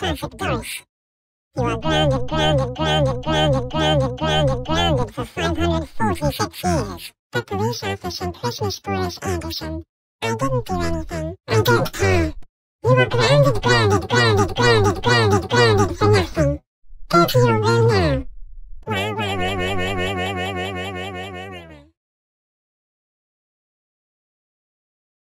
classic golf. You are grounded, grounded, grounded, grounded, grounded, grounded, grounded for 546 years. Police Officer Christmas Boris Anderson. I didn't do anything. I don't care. You were grounded, grounded, grounded, grounded, grounded, grounded for nothing. Go to your room.